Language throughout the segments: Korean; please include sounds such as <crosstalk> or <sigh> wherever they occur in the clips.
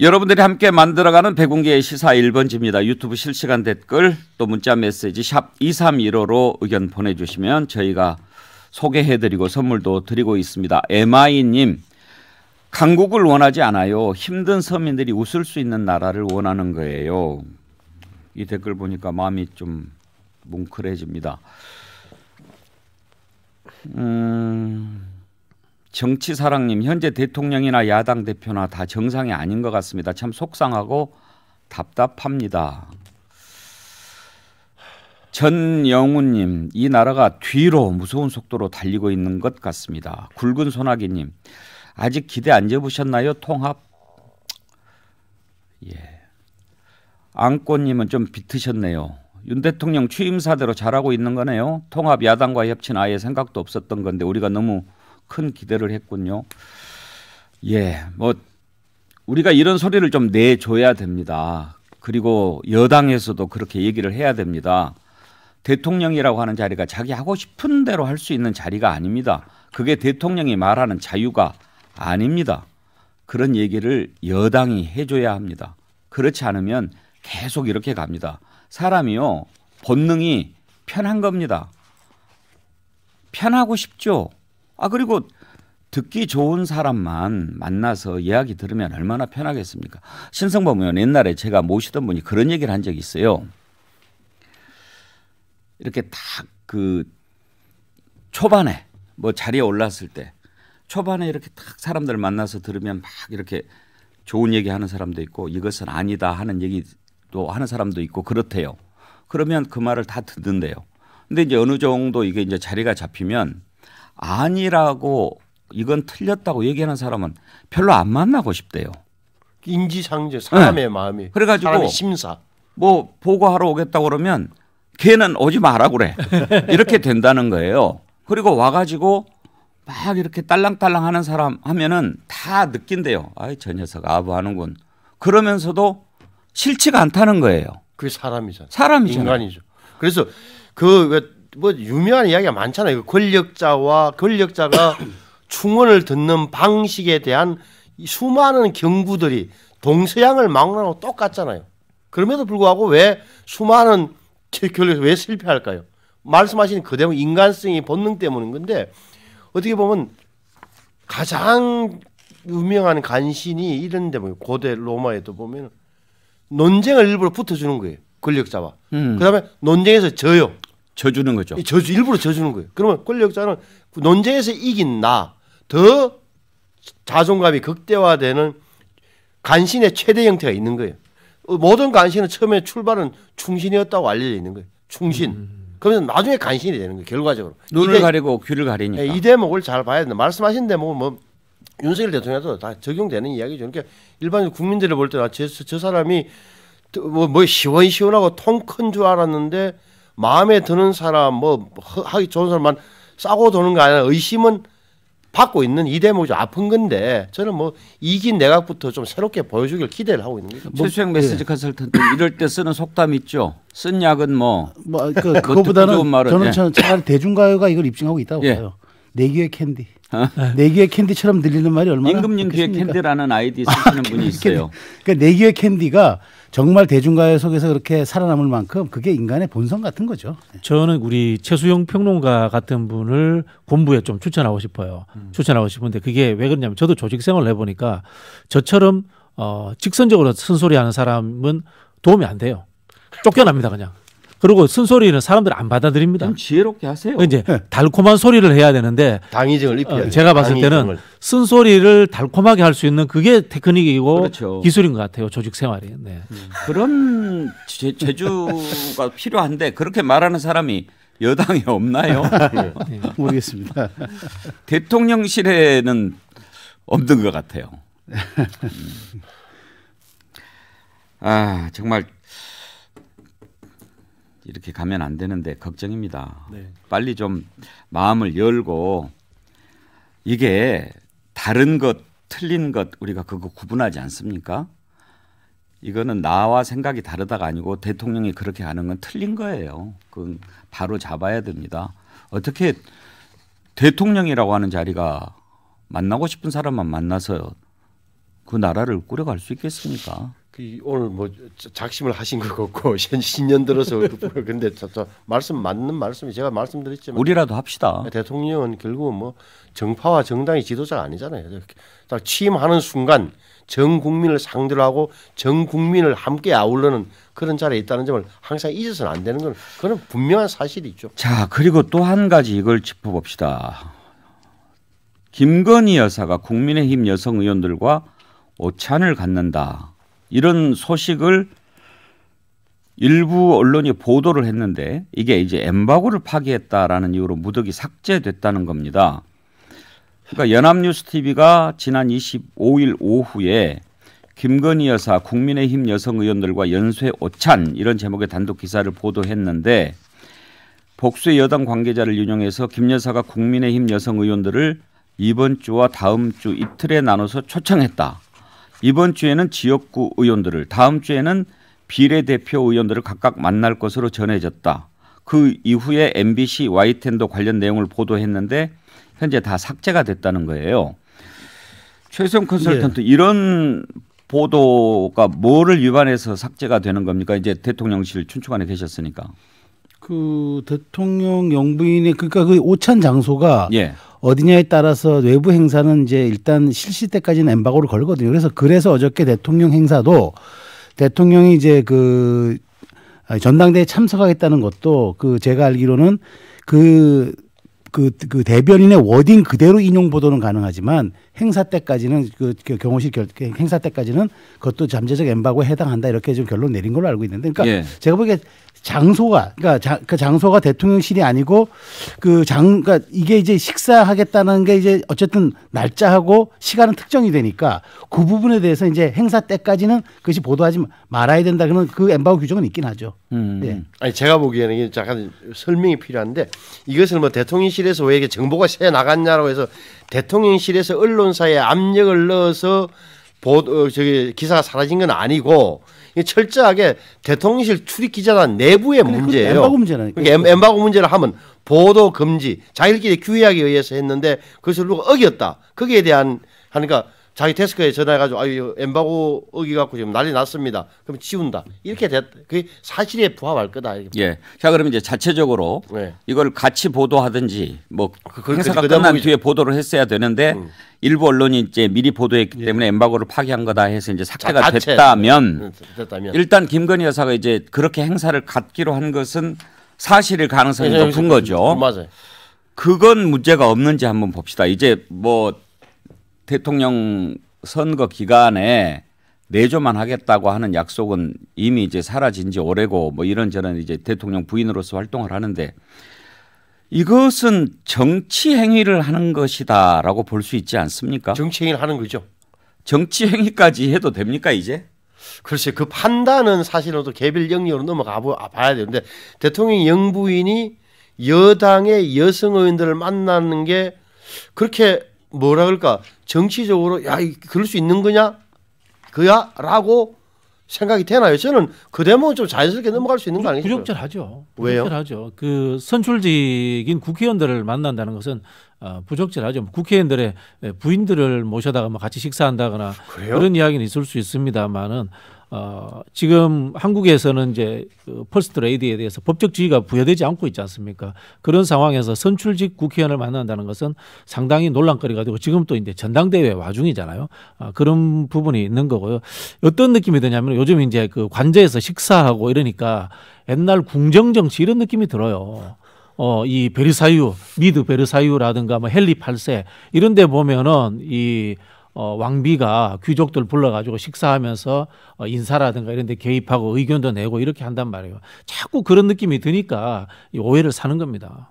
여러분들이 함께 만들어가는 백운계의 시사 1번지입니다. 유튜브 실시간 댓글 또 문자 메시지 샵 2315로 의견 보내주시면 저희가 소개해드리고 선물도 드리고 있습니다. MI님 강국을 원하지 않아요. 힘든 서민들이 웃을 수 있는 나라를 원하는 거예요. 이 댓글 보니까 마음이 좀 뭉클해집니다. 음... 정치사랑님 현재 대통령이나 야당 대표나 다 정상이 아닌 것 같습니다. 참 속상하고 답답합니다. 전영우님 이 나라가 뒤로 무서운 속도로 달리고 있는 것 같습니다. 굵은 소나기님 아직 기대 안 접으셨나요? 통합 예 안꼬님은 좀 비트셨네요. 윤 대통령 취임사대로 잘하고 있는 거네요. 통합 야당과 협치는 아예 생각도 없었던 건데 우리가 너무 큰 기대를 했군요. 예, 뭐 우리가 이런 소리를 좀 내줘야 됩니다. 그리고 여당에서도 그렇게 얘기를 해야 됩니다. 대통령이라고 하는 자리가 자기 하고 싶은 대로 할 수 있는 자리가 아닙니다. 그게 대통령이 말하는 자유가 아닙니다. 그런 얘기를 여당이 해줘야 합니다. 그렇지 않으면 계속 이렇게 갑니다. 사람이요, 본능이 편한 겁니다. 편하고 싶죠. 아 그리고 듣기 좋은 사람만 만나서 이야기 들으면 얼마나 편하겠습니까? 신성범 의원 옛날에 제가 모시던 분이 그런 얘기를 한 적이 있어요. 이렇게 딱그 초반에 뭐 자리에 올랐을 때 초반에 이렇게 딱 사람들 만나서 들으면 막 이렇게 좋은 얘기 하는 사람도 있고 이것은 아니다 하는 얘기도 하는 사람도 있고 그렇대요. 그러면 그 말을 다 듣는데요. 근데 이제 어느 정도 이게 이제 자리가 잡히면 아니라고 이건 틀렸다고 얘기하는 사람은 별로 안 만나고 싶대요. 인지상정 네. 사람의 네. 마음이 그래가지고 사람의 심사 뭐 보고하러 오겠다 그러면 걔는 오지 마라 그래 <laughs> 이렇게 된다는 거예요. 그리고 와가지고 막 이렇게 딸랑딸랑 하는 사람 하면은 다 느낀대요. 아이 저 녀석 아부하는군. 그러면서도 싫지가 않다는 거예요. 그게 사람이잖아요. 사람이잖아요. 인간이죠. 그래서 그뭐 유명한 이야기가 많잖아요. 그 권력자와 권력자가 <coughs> 충언을 듣는 방식에 대한 이 수많은 경구들이 동서양을 막론하고 똑같잖아요. 그럼에도 불구하고 왜 수많은 교육에서 왜 실패할까요? 말씀하신 그대로 인간성이 본능 때문인 건데 어떻게 보면 가장 유명한 간신이 이런 데 보면 고대 로마에도 보면 논쟁을 일부러 붙어주는 거예요 권력자와 음. 그다음에 논쟁에서 져요 져주는 거죠. 져주 일부러 져주는 거예요. 그러면 권력자는 논쟁에서 이긴 나더 자존감이 극대화되는 간신의 최대 형태가 있는 거예요. 어, 모든 간신은 처음에 출발은 충신이었다고 알려져 있는 거예요. 충신. 그러면 나중에 간신이 되는 거예요. 결과적으로. 눈을 대, 가리고 귀를 가리니까. 예, 이 대목을 잘 봐야 된다. 말씀하신 대목은 뭐 윤석열 대통령도 다 적용되는 이야기죠. 그러니까 일반 국민들이 볼 때는 저, 저 사람이 뭐, 뭐 시원시원하고 통 큰 줄 알았는데 마음에 드는 사람 뭐 하기 좋은 사람만 싸고 도는 거 아니라 의심은 받고 있는 이 대목이 아픈 건데 저는 뭐 이긴 내각부터 좀 새롭게 보여주길 기대를 하고 있는 거죠. 뭐, 최수영 메시지 예. 컨설턴트 이럴 때 쓰는 속담 있죠. 쓴 약은 뭐, 뭐 그, 뭐 그것보다는 저는 예. 차라리 대중가요가 이걸 입증하고 있다고 예. 봐요. 내기의 캔디. 어? 내기의 캔디처럼 들리는 말이 얼마나 임금님 귀의 캔디라는 아이디 쓰시는 분이 <laughs> 있어요. 그러니까 내기의 캔디가 정말 대중가요 속에서 그렇게 살아남을 만큼 그게 인간의 본성 같은 거죠. 네. 저는 우리 최수영 평론가 같은 분을 본부에 좀 추천하고 싶어요. 음. 추천하고 싶은데 그게 왜 그러냐면 저도 조직 생활을 해보니까 저처럼 어, 직선적으로 쓴소리하는 사람은 도움이 안 돼요. 쫓겨납니다 그냥. 그리고 쓴소리는 사람들 안 받아들입니다. 좀 지혜롭게 하세요. 어, 이제 네. 달콤한 소리를 해야 되는데 당위증을 입혀야 어, 제가 봤을 때는 쓴소리를 달콤하게 할 수 있는 그게 테크닉이고 그렇죠. 기술인 것 같아요. 조직 생활이. 네. 음. 그런 제, 주가 <laughs> 필요한데 그렇게 말하는 사람이 여당이 없나요? <laughs> 네. 모르겠습니다. 대통령실에는 없는 것 같아요. <laughs> 음. 아 정말 이렇게 가면 안 되는데 걱정입니다. 네. 빨리 좀 마음을 열고 이게 다른 것, 틀린 것 우리가 그거 구분하지 않습니까? 이거는 나와 생각이 다르다가 아니고 대통령이 그렇게 하는 건 틀린 거예요. 그건 바로 잡아야 됩니다. 어떻게 대통령이라고 하는 자리가 만나고 싶은 사람만 만나서 그 나라를 꾸려갈 수 있겠습니까? 그 오늘 뭐 작심을 하신 것 같고 <laughs> 신년 들어서 그 근데 말씀 맞는 말씀이 제가 말씀드렸지만 우리라도 합시다. 대통령은 결국뭐 정파와 정당의 지도자가 아니잖아요. 딱 취임하는 순간 전 국민을 상대로 하고 전 국민을 함께 아울러는 그런 자리에 있다는 점을 항상 잊어서는 안 되는 건 그런 분명한 사실이 죠자 그리고 또 한 가지 이걸 짚어봅시다. 김건희 여사가 국민의힘 여성 의원들과 오찬을 갖는다. 이런 소식을 일부 언론이 보도를 했는데 이게 이제 엠바고를 파기했다라는 이유로 무더기 삭제됐다는 겁니다. 그러니까 연합뉴스 TV가 지난 25일 오후에 김건희 여사 국민의힘 여성 의원들과 연쇄 오찬 이런 제목의 단독 기사를 보도했는데 복수의 여당 관계자를 인용해서 김 여사가 국민의힘 여성 의원들을 이번 주와 다음 주 이틀에 나눠서 초청했다. 이번 주에는 지역구 의원들을 다음 주에는 비례대표 의원들을 각각 만날 것으로 전해졌다. 그 이후에 MBC 와이텐도 관련 내용을 보도했는데 현재 다 삭제가 됐다는 거예요. 최수 컨설턴트 예. 이런 보도가 뭐를 위반해서 삭제가 되는 겁니까? 이제 대통령실 춘추관에 계셨으니까. 그 대통령 영부인의 그러니까 그 오찬 장소가 예. 어디냐에 따라서 외부 행사는 이제 일단 실시 때까지는 엠바고를 걸거든요. 그래서 그래서 어저께 대통령 행사도 대통령이 이제 그 전당대에 참석하겠다는 것도 그 제가 알기로는 그 그, 그 대변인의 워딩 그대로 인용 보도는 가능하지만 행사 때까지는 그, 그 경호실 결, 그 행사 때까지는 그것도 잠재적 엠바고에 해당한다 이렇게 좀 결론 내린 걸로 알고 있는데 그러니까 예. 제가 보기에 장소가 그러니까 자, 그 장소가 대통령실이 아니고 그 장 그러니까 이게 이제 식사하겠다는 게 이제 어쨌든 날짜하고 시간은 특정이 되니까 그 부분에 대해서 이제 행사 때까지는 그것이 보도하지 말아야 된다 그런 그 엠바고 규정은 있긴 하죠. 음. 예. 아니 제가 보기에는 이게 설명이 필요한데 이것을 뭐대통령 대통령실에서 왜 이게 정보가 새 나갔냐라고 해서 대통령실에서 언론사에 압력을 넣어서 보 어, 저기 기사가 사라진 건 아니고 철저하게 대통령실 출입 기자단 내부의 문제예요. 엠바고 문제라니까. 그러니까 엠바고 문제를 하면 보도 금지, 자기들끼리 규약에 의해서 했는데 그것을 누가 어겼다. 거기에 대한 하니까 그러니까 자기 테스크에 전화해가지고 아유 엠바고 어기 갖고 지금 난리 났습니다. 그럼 지운다. 이렇게 됐. 그게 사실에 부합할 거다. 이렇게. 예. 자 그러면 이제 자체적으로 네. 이걸 같이 보도하든지 뭐 그, 그 행사가 그, 끝난 뒤에 보도를 했어야 되는데 음. 일부 언론이 이제 미리 보도했기 예. 때문에 엠바고를 파기한 거다 해서 이제 삭제가 자, 됐다면, 네, 네, 됐다면 일단 김건희 여사가 이제 그렇게 행사를 갖기로 한 것은 사실일 가능성이 예, 높은 거죠. 맞아요. 그건 문제가 없는지 한번 봅시다. 이제 뭐 대통령 선거 기간에 내조만 하겠다고 하는 약속은 이미 이제 사라진 지 오래고 뭐 이런저런 이제 대통령 부인으로서 활동을 하는데 이것은 정치 행위를 하는 것이다라고 볼 수 있지 않습니까? 정치 행위를 하는 거죠. 정치 행위까지 해도 됩니까 이제? 글쎄 그 판단은 사실로도 개별 영역으로 넘어가 아, 봐야 되는데 대통령 영부인이 여당의 여성 의원들을 만나는 게 그렇게 뭐라 그럴까 정치적으로 야 그럴 수 있는 거냐 그야라고 생각이 되나요? 저는 그 대목은 좀 자연스럽게 넘어갈 수 있는 거 아니죠? 부적절하죠. 왜요? 부적절하죠. 그 선출직인 국회의원들을 만난다는 것은 어, 부적절하죠. 뭐 국회의원들의 부인들을 모셔다가 뭐 같이 식사한다거나 그래요? 그런 이야기는 있을 수 있습니다만은 어, 지금 한국에서는 이제 그 퍼스트 레이디에 대해서 법적 지위가 부여되지 않고 있지 않습니까? 그런 상황에서 선출직 국회의원을 만난다는 것은 상당히 논란거리가 되고 지금 또 이제 전당대회 와중이잖아요. 아, 그런 부분이 있는 거고요. 어떤 느낌이 드냐면 요즘 이제 그관제에서 식사하고 이러니까 옛날 궁정정치 이런 느낌이 들어요. 어, 이 베르사유, 미드 베르사유라든가 뭐 헨리 8세 이런 데 보면은 이 어, 왕비가 귀족들 불러가지고 식사하면서 어, 인사라든가 이런 데 개입하고 의견도 내고 이렇게 한단 말이에요. 자꾸 그런 느낌이 드니까 오해를 사는 겁니다.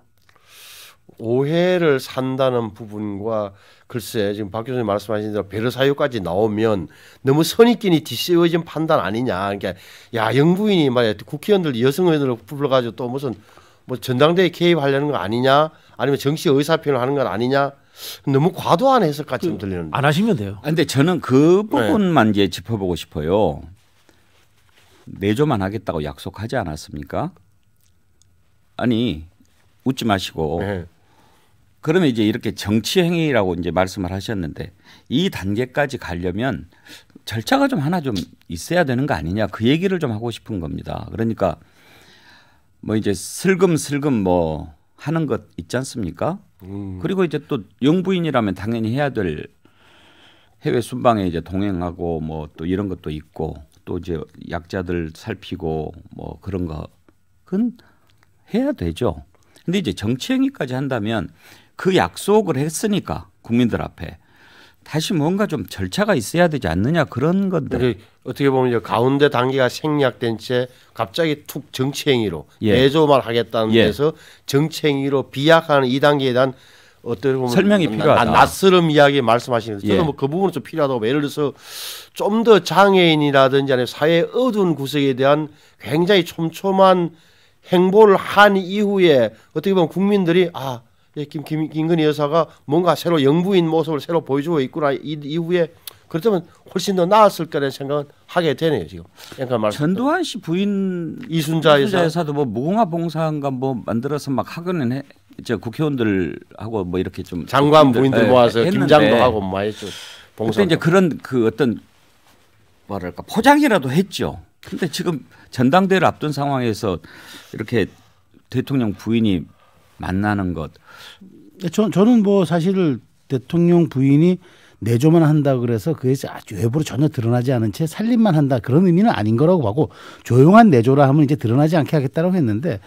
오해를 산다는 부분과 글쎄 지금 박 교수님 말씀하신 대로 배려 사유까지 나오면 너무 선입견이 뒤씌워진 판단 아니냐. 그러니까 야 영부인이 말이야 국회의원들 여성 의원들 불러가지고 또 무슨 뭐 전당대회 개입하려는 거 아니냐, 아니면 정치 의사표현을 하는 건 아니냐 너무 과도한 해석 같이 그, 들리는데 안 하시면 돼요. 아, 근데 저는 그 부분만 네. 이제 짚어보고 싶어요. 내조만 하겠다고 약속하지 않았습니까? 아니 웃지 마시고 네. 그러면 이제 이렇게 정치 행위라고 이제 말씀을 하셨는데 이 단계까지 가려면 절차가 좀 하나 좀 있어야 되는 거 아니냐 그 얘기를 좀 하고 싶은 겁니다. 그러니까 뭐 이제 슬금슬금 뭐 하는 것 있지 않습니까? 음. 그리고 이제 또 영부인이라면 당연히 해야 될 해외 순방에 이제 동행하고 뭐 또 이런 것도 있고 또 이제 약자들 살피고 뭐 그런 거 그건 해야 되죠. 근데 이제 정치 행위까지 한다면 그 약속을 했으니까 국민들 앞에 다시 뭔가 좀 절차가 있어야 되지 않느냐 그런 건데 어떻게 보면 이제 가운데 단계가 생략된 채 갑자기 툭 정치행위로 예. 내조만 하겠다는 예. 데서 정치행위로 비약하는 이 단계에 대한 어떻게 보면 설명이 필요하다. 아, 낯설음 이야기 말씀하시는데 저도 예. 뭐그 부분은 좀 필요하다고 예를 들어서 좀 더 장애인이라든지 아니면 사회의 어두운 구석에 대한 굉장히 촘촘한 행보를 한 이후에 어떻게 보면 국민들이 아 예, 김, 김, 김근희 여사가 뭔가 새로 영부인 모습을 새로 보여주고 있구나 이, 이후에 그렇다면 훨씬 더 나았을 거라는 생각은 하게 되네요 지금. 그러니까 말 전두환 씨 부인 이순자, 이순자 여사. 도뭐 무궁화 봉사인가 뭐 만들어서 막 하거는 해, 이제 국회의원들하고 뭐 이렇게 좀 장관 부인들 네, 모아서 했는데, 김장도 하고 뭐 했죠. 봉사. 이제 그런 그 어떤 뭐랄까 포장이라도 했죠. 근데 지금 전당대회를 앞둔 상황에서 이렇게 대통령 부인이 만나는 것. 저, 저는 뭐 사실 대통령 부인이 내조만 한다 그래서 그게 아주 외부로 전혀 드러나지 않은 채 살림만 한다 그런 의미는 아닌 거라고 하고 조용한 내조라 하면 이제 드러나지 않게 하겠다고 했는데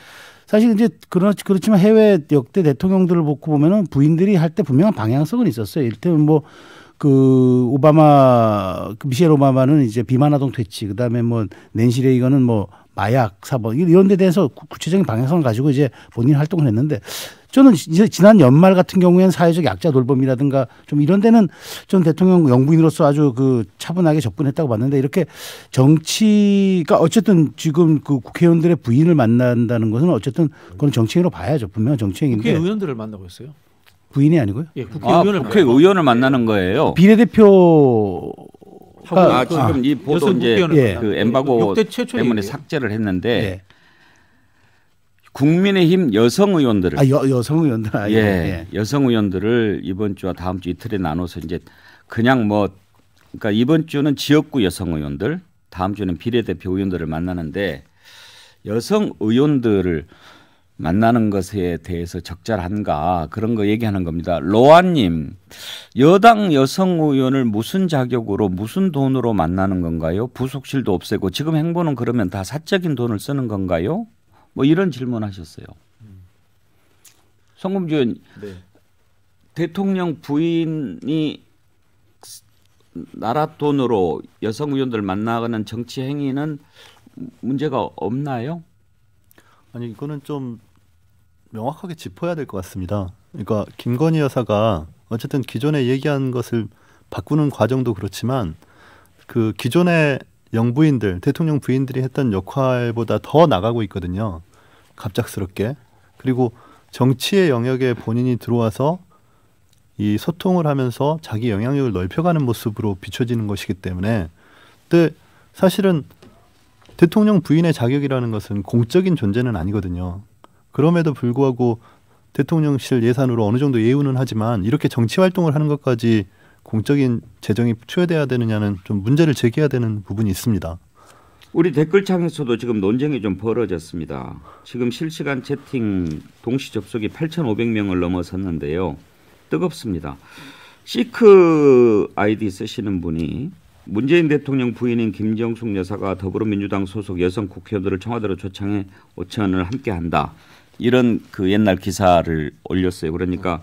사실 이제 그렇, 그렇지만 해외 역대 대통령들을 보고 보면은 부인들이 할 때 분명한 방향성은 있었어요. 일테면 뭐그 오바마 그 미셸 오바마는 이제 비만아동 퇴치 그다음에 뭐 낸시 레이건은 뭐 마약 사범 이런 데 대해서 구체적인 방향성을 가지고 이제 본인 활동을 했는데 저는 이제 지난 연말 같은 경우에는 사회적 약자 돌봄이라든가 좀 이런 데는 전 대통령 영부인으로서 아주 그 차분하게 접근했다고 봤는데 이렇게 정치가 어쨌든 지금 그 국회의원들의 부인을 만난다는 것은 어쨌든 그건 정치행위로 봐야죠 분명 정치행위인데 국회의원들을 만나고 있어요. 부인이 아니고요. 예, 국회의원을, 아, 국회의원을 만나는 거예요. 예. 비례대표 아, 그 지금 아, 이 보도 이제 예. 그 엠바고 때문에 삭제를 했는데 예. 국민의힘 여성 의원들을 아, 여, 여성 의원들 아, 예. 예. 예. 여성 의원들을 이번 주와 다음 주 이틀에 나눠서 이제 그냥 뭐 그러니까 이번 주는 지역구 여성 의원들 다음 주는 비례대표 의원들을 만나는데 여성 의원들을 만나는 것에 대해서 적절한가 그런 거 얘기하는 겁니다. 로아님 여당 여성 의원을 무슨 자격으로 무슨 돈으로 만나는 건가요? 부속실도 없애고 지금 행보는 그러면 다 사적인 돈을 쓰는 건가요? 뭐 이런 질문하셨어요. 송금주 의원 네. 대통령 부인이 나라 돈으로 여성 의원들 만나는 정치 행위는 문제가 없나요? 아니 이거는 좀 명확하게 짚어야 될 것 같습니다. 그러니까 김건희 여사가 어쨌든 기존에 얘기한 것을 바꾸는 과정도 그렇지만 그 기존의 영부인들 대통령 부인들이 했던 역할보다 더 나가고 있거든요. 갑작스럽게 그리고 정치의 영역에 본인이 들어와서 이 소통을 하면서 자기 영향력을 넓혀가는 모습으로 비춰지는 것이기 때문에 근데 사실은 대통령 부인의 자격이라는 것은 공적인 존재는 아니거든요. 그럼에도 불구하고 대통령실 예산으로 어느 정도 예우는 하지만 이렇게 정치 활동을 하는 것까지 공적인 재정이 투여돼야 되느냐는 좀 문제를 제기해야 되는 부분이 있습니다. 우리 댓글창에서도 지금 논쟁이 좀 벌어졌습니다. 지금 실시간 채팅 동시 접속이 8,500명을 넘어섰는데요. 뜨겁습니다. 시크 아이디 쓰시는 분이 문재인 대통령 부인인 김정숙 여사가 더불어민주당 소속 여성 국회의원들을 청와대로 초청해 오찬을 함께한다. 이런 그 옛날 기사를 올렸어요. 그러니까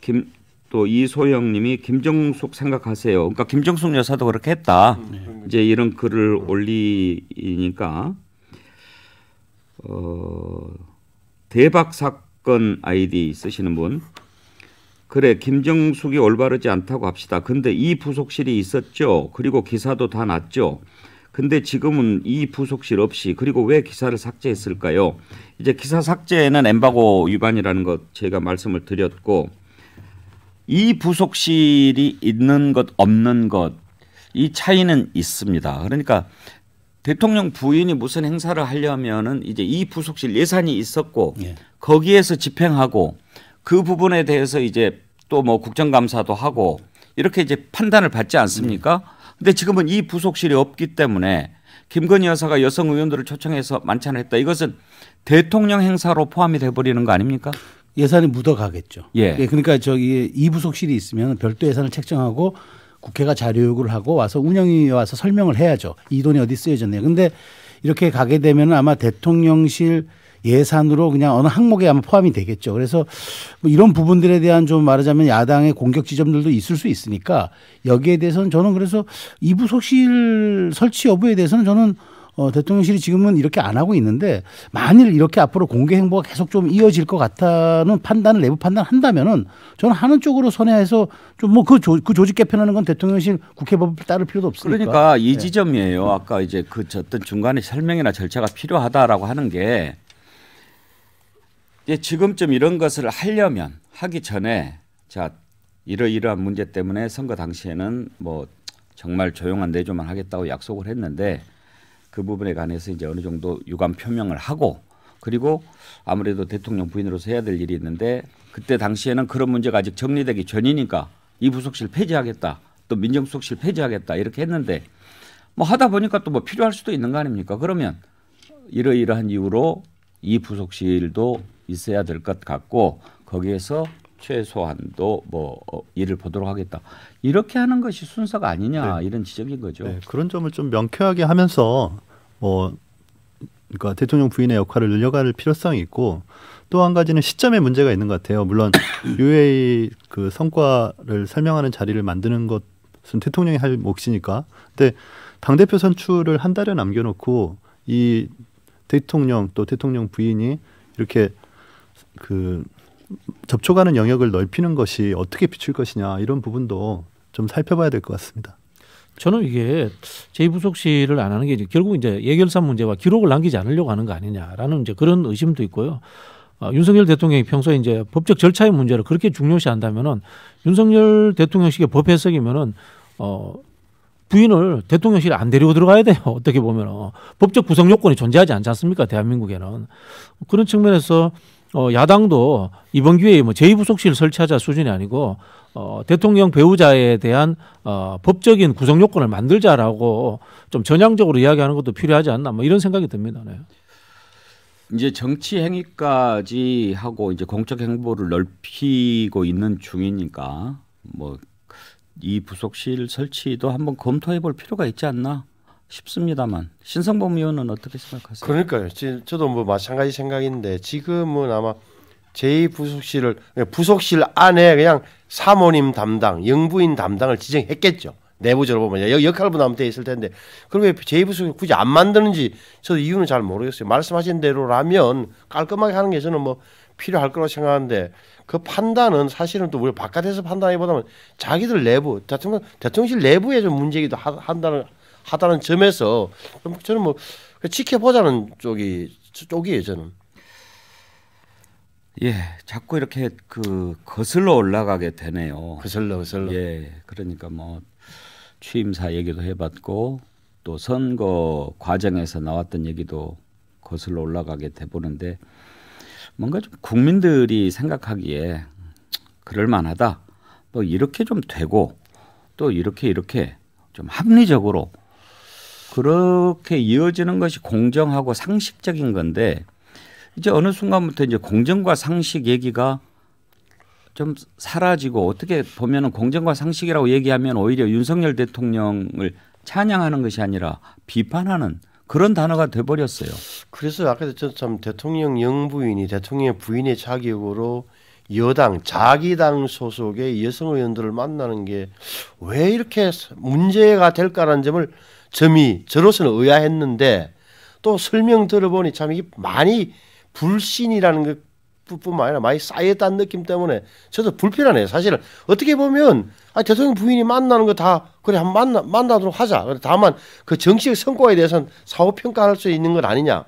김 또 이소영님이 김정숙 생각하세요. 그러니까 김정숙 여사도 그렇게 했다. 음. 이제 이런 글을 올리니까 어, 대박 사건 아이디 쓰시는 분. 그래 김정숙이 올바르지 않다고 합시다. 근데 이 부속실이 있었죠. 그리고 기사도 다 났죠. 근데 지금은 이 부속실 없이 그리고 왜 기사를 삭제했을까요? 이제 기사 삭제는 엠바고 위반이라는 것 제가 말씀을 드렸고 이 부속실이 있는 것 없는 것 이 차이는 있습니다. 그러니까 대통령 부인이 무슨 행사를 하려면은 이제 이 부속실 예산이 있었고 예. 거기에서 집행하고 그 부분에 대해서 이제 또 뭐 국정감사도 하고 이렇게 이제 판단을 받지 않습니까? 음. 근데 지금은 이 부속실이 없기 때문에 김건희 여사가 여성 의원들을 초청해서 만찬을 했다. 이것은 대통령 행사로 포함이 돼 버리는 거 아닙니까? 예산이 묻어가겠죠. 예. 예. 그러니까 저기 이 부속실이 있으면 별도 예산을 책정하고 국회가 자료 요구를 하고 와서 운영이 와서 설명을 해야죠. 이 돈이 어디 쓰여졌네요. 근데 이렇게 가게 되면 아마 대통령실 예산으로 그냥 어느 항목에 아마 포함이 되겠죠. 그래서 뭐 이런 부분들에 대한 좀 말하자면 야당의 공격 지점들도 있을 수 있으니까 여기에 대해서는 저는 그래서 이 부속실 설치 여부에 대해서는 저는 어, 대통령실이 지금은 이렇게 안 하고 있는데 만일 이렇게 앞으로 공개 행보가 계속 좀 이어질 것 같다는 판단을 내부 판단한다면은 저는 하는 쪽으로 선회해서 좀 뭐그 그 조직 개편하는 건 대통령실 국회법을 따를 필요도 없으니까. 그러니까 이 예. 지점이에요. 네. 아까 이제 그 어떤 중간에 설명이나 절차가 필요하다라고 하는 게 지금쯤 이런 것을 하려면 하기 전에 자 이러이러한 문제 때문에 선거 당시에는 뭐 정말 조용한 내조만 하겠다고 약속을 했는데 그 부분에 관해서 이제 어느 정도 유감 표명을 하고 그리고 아무래도 대통령 부인으로서 해야 될 일이 있는데 그때 당시에는 그런 문제가 아직 정리되기 전이니까 이 부속실 폐지하겠다 또 민정수석실 폐지하겠다 이렇게 했는데 뭐 하다 보니까 또 뭐 필요할 수도 있는 거 아닙니까 그러면 이러이러한 이유로 이 부속실도 있어야 될 것 같고 거기에서 최소한도 뭐 어, 일을 보도록 하겠다. 이렇게 하는 것이 순서가 아니냐 네. 이런 지적인 거죠. 네, 그런 점을 좀 명쾌하게 하면서 뭐 그러니까 대통령 부인의 역할을 늘려갈 필요성이 있고 또 한 가지는 시점의 문제가 있는 것 같아요. 물론 UA <coughs> 그 성과를 설명하는 자리를 만드는 것은 대통령이 할 몫이니까. 근데 당 대표 선출을 한 달에 남겨놓고 이 대통령 또 대통령 부인이 이렇게 그 접촉하는 영역을 넓히는 것이 어떻게 비출 것이냐 이런 부분도 좀 살펴봐야 될 것 같습니다. 저는 이게 제2부속실을 안 하는 게 이제 결국 이제 예결산 문제와 기록을 남기지 않으려고 하는 거 아니냐라는 이제 그런 의심도 있고요. 어, 윤석열 대통령이 평소에 이제 법적 절차의 문제를 그렇게 중요시한다면은 윤석열 대통령식의 법 해석이면은 어 부인을 대통령실에 안 데리고 들어가야 돼요. <laughs> 어떻게 보면 법적 구성 요건이 존재하지 않지 않습니까? 대한민국에는 그런 측면에서 어, 야당도 이번 기회에 뭐 제2부속실 설치하자 수준이 아니고 어, 대통령 배우자에 대한 어, 법적인 구성 요건을 만들자라고 좀 전향적으로 이야기하는 것도 필요하지 않나 뭐 이런 생각이 듭니다. 네. 이제 정치 행위까지 하고 이제 공적 행보를 넓히고 있는 중이니까 뭐이 부속실 설치도 한번 검토해 볼 필요가 있지 않나 싶습니다만 신성범 의원은 어떻게 생각하세요? 그러니까요. 저도 뭐 마찬가지 생각인데 지금은 아마 제2부속실을 부속실 안에 그냥 사모님 담당, 영부인 담당을 지정했겠죠. 내부적으로 보면 역할 분담돼 있을 텐데 그럼 왜 제2부속실 굳이 안 만드는지 저도 이유는 잘 모르겠어요. 말씀하신 대로라면 깔끔하게 하는 게 저는 뭐 필요할 거라고 생각하는데 그 판단은 사실은 또 우리 바깥에서 판단하기보다는 자기들 내부 대통령 대통령실 내부에 좀 문제기도 하, 한다는 하다는 점에서 저는 뭐 그 지켜보자는 쪽이 쪽이에요 저는. 예, 자꾸 이렇게 그 거슬러 올라가게 되네요. 거슬러 거슬러. 예, 그러니까 뭐 취임사 얘기도 해봤고 또 선거 과정에서 나왔던 얘기도 거슬러 올라가게 돼 보는데 뭔가 좀 국민들이 생각하기에 그럴 만하다. 뭐 이렇게 좀 되고 또 이렇게 이렇게 좀 합리적으로 그렇게 이어지는 것이 공정하고 상식적인 건데 이제 어느 순간부터 이제 공정과 상식 얘기가 좀 사라지고 어떻게 보면은 공정과 상식이라고 얘기하면 오히려 윤석열 대통령을 찬양하는 것이 아니라 비판하는 그런 단어가 돼버렸어요. 그래서 아까도 전참 대통령 영부인이 대통령 부인의 자격으로 여당 자기당 소속의 여성 의원들을 만나는 게 왜 이렇게 문제가 될까라는 점을 점이 저로서는 의아했는데 또 설명 들어보니 참 이게 많이 불신이라는 그 뿐만 아니라 많이 쌓였다는 느낌 때문에 저도 불편하네요. 사실은 어떻게 보면 아, 대통령 부인이 만나는 거 다 그래 한 만나 만나도록 하자. 다만 그 정치적 성과에 대해서는 사후 평가할 수 있는 것 아니냐.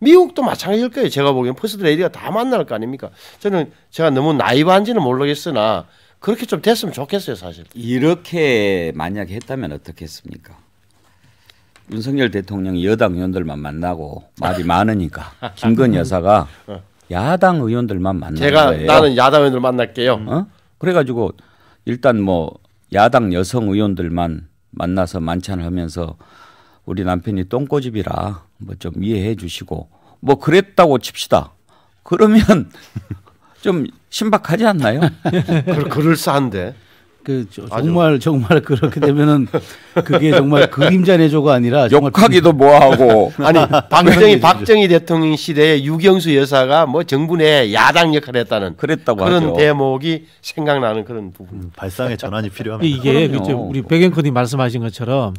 미국도 마찬가지일 거예요. 제가 보기엔 퍼스트 레이디가 다 만날 거 아닙니까? 저는 제가 너무 나이브한지는 모르겠으나 그렇게 좀 됐으면 좋겠어요, 사실. 이렇게 만약에 했다면 어떻겠습니까? 윤석열 대통령이 여당 의원들만 만나고 말이 많으니까 김건 여사가 <laughs> 어. 야당 의원들만 만나 제가 거예요. 나는 야당 의원들 만날게요. 어? 그래가지고 일단 뭐 야당 여성 의원들만 만나서 만찬을 하면서 우리 남편이 똥꼬집이라 뭐 좀 이해해 주시고 뭐 그랬다고 칩시다. 그러면 <laughs> 좀 신박하지 않나요? <laughs> 그럴싸한데. 그 정말 아주. 정말 그렇게 되면은 그게 정말 그림자 내조가 아니라 욕하기도 뭐하고 <laughs> 아니 박정희 박정희 대통령 시대에 유경수 여사가 뭐 정부 내 야당 역할을 했다는 그랬다고 그런 하죠. 대목이 생각나는 그런 부분 음, 발상의 전환이 필요합니다. 이게 그렇죠. 우리 백앵커님 말씀하신 것처럼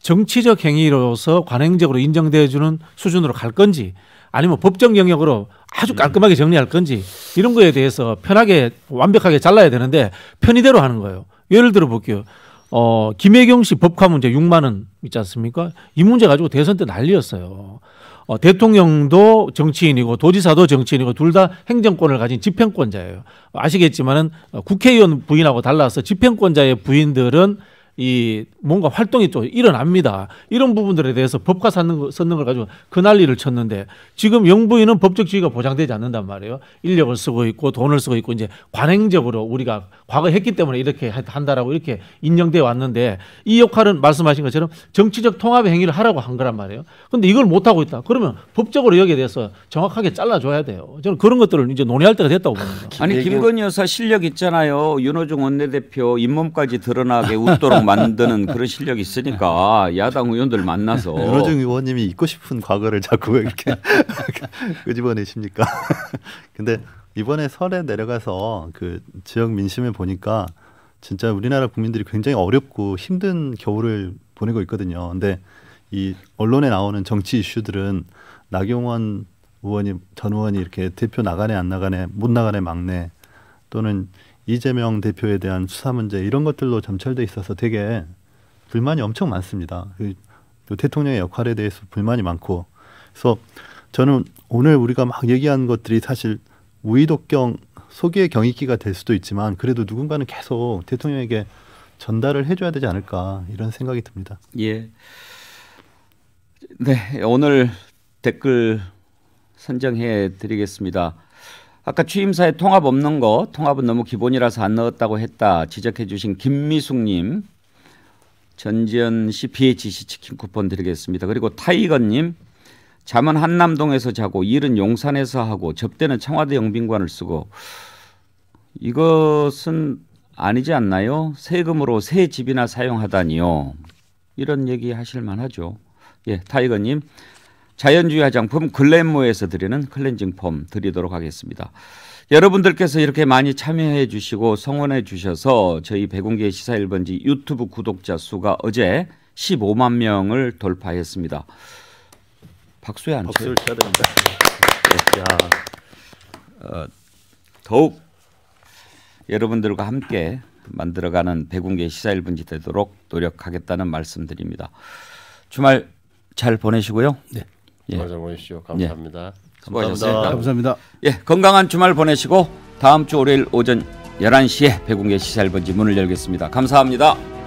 정치적 행위로서 관행적으로 인정돼 주는 수준으로 갈 건지 아니면 법정 영역으로 아주 음. 깔끔하게 정리할 건지 이런 거에 대해서 편하게 완벽하게 잘라야 되는데 편의대로 하는 거예요. 예를 들어 볼게요. 어, 김혜경 씨 법화 문제 6만 원 있지 않습니까? 이 문제 가지고 대선 때 난리였어요. 어, 대통령도 정치인이고 도지사도 정치인이고 둘 다 행정권을 가진 집행권자예요. 아시겠지만은 어, 국회의원 부인하고 달라서 집행권자의 부인들은 이 뭔가 활동이 또 일어납니다. 이런 부분들에 대해서 법과 썼는, 썼는 걸 가지고 그 난리를 쳤는데 지금 영부인은 법적 지위가 보장되지 않는단 말이에요. 인력을 쓰고 있고 돈을 쓰고 있고 이제 관행적으로 우리가 과거 했기 때문에 이렇게 한다라고 이렇게 인정돼 왔는데 이 역할은 말씀하신 것처럼 정치적 통합 행위를 하라고 한 거란 말이에요. 근데 이걸 못 하고 있다. 그러면 법적으로 여기에 대해서 정확하게 잘라줘야 돼요. 저는 그런 것들을 이제 논의할 때가 됐다고 봅니다. 아니 김건희 여사 실력 있잖아요. 윤호중 원내대표 잇몸까지 드러나게 웃도록 만드는 그런 실력이 있으니까 야당 의원들 만나서 윤호중 의원님이 잊고 싶은 과거를 자꾸 이렇게 <laughs> 끄집어내십니까? <laughs> 근데 이번에 설에 내려가서 그 지역 민심을 보니까 진짜 우리나라 국민들이 굉장히 어렵고 힘든 겨울을 보내고 있거든요. 근데 이 언론에 나오는 정치 이슈들은 나경원 의원이 전 의원이 이렇게 대표 나가네 안 나가네 못 나가네 막내 또는 이재명 대표에 대한 수사 문제 이런 것들로 점철돼 있어서 되게 불만이 엄청 많습니다. 그 대통령의 역할에 대해서 불만이 많고 그래서 저는 오늘 우리가 막 얘기한 것들이 사실 우이독경 소기의 경익기가 될 수도 있지만 그래도 누군가는 계속 대통령에게 전달을 해줘야 되지 않을까 이런 생각이 듭니다. 예. 네 오늘 댓글 선정해 드리겠습니다. 아까 취임사에 통합 없는 거 통합은 너무 기본이라서 안 넣었다고 했다 지적해 주신 김미숙님 전지현 씨 PHC 치킨 쿠폰 드리겠습니다. 그리고 타이거님 잠은 한남동에서 자고 일은 용산에서 하고 접대는 청와대 영빈관을 쓰고 이것은 아니지 않나요? 세금으로 새 집이나 사용하다니요. 이런 얘기 하실 만하죠. 예, 타이거님 자연주의 화장품 글램모에서 드리는 클렌징 폼 드리도록 하겠습니다. 여러분들께서 이렇게 많이 참여해 주시고 성원해 주셔서 저희 백운계 시사 1번지 유튜브 구독자 수가 어제 15만 명을 돌파했습니다. 박수에 안 박수를 쳐야 됩니다. 어, 더욱 여러분들과 함께 만들어가는 백운계 시사 1분지 되도록 노력하겠다는 말씀드립니다. 주말 잘 보내시고요. 네. 예. 말씀해주십 예. 감사합니다. 감사하셨습니다. 네, 감사합니다. 예, 건강한 주말 보내시고 다음 주 월요일 오전 11시에 배공개 시사일번지 문을 열겠습니다. 감사합니다.